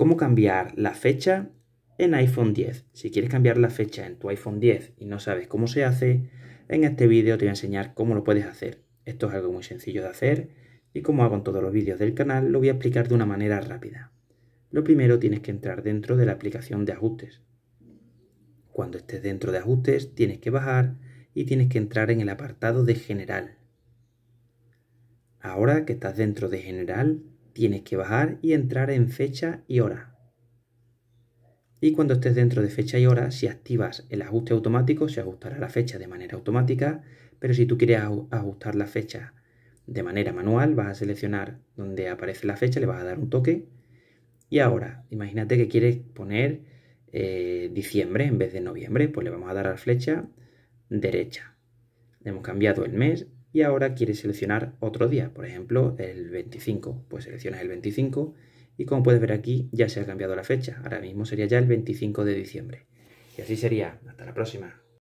cómo cambiar la fecha en iPhone 10. Si quieres cambiar la fecha en tu iPhone 10 y no sabes cómo se hace, en este vídeo te voy a enseñar cómo lo puedes hacer. Esto es algo muy sencillo de hacer y como hago en todos los vídeos del canal, lo voy a explicar de una manera rápida. Lo primero tienes que entrar dentro de la aplicación de ajustes. Cuando estés dentro de ajustes, tienes que bajar y tienes que entrar en el apartado de general. Ahora que estás dentro de general, tienes que bajar y entrar en fecha y hora. Y cuando estés dentro de fecha y hora, si activas el ajuste automático, se ajustará la fecha de manera automática, pero si tú quieres ajustar la fecha de manera manual, vas a seleccionar donde aparece la fecha, le vas a dar un toque. Y ahora, imagínate que quieres poner eh, diciembre en vez de noviembre, pues le vamos a dar a la flecha derecha. Hemos cambiado el mes y ahora quieres seleccionar otro día, por ejemplo el 25, pues seleccionas el 25 y como puedes ver aquí ya se ha cambiado la fecha, ahora mismo sería ya el 25 de diciembre. Y así sería, hasta la próxima.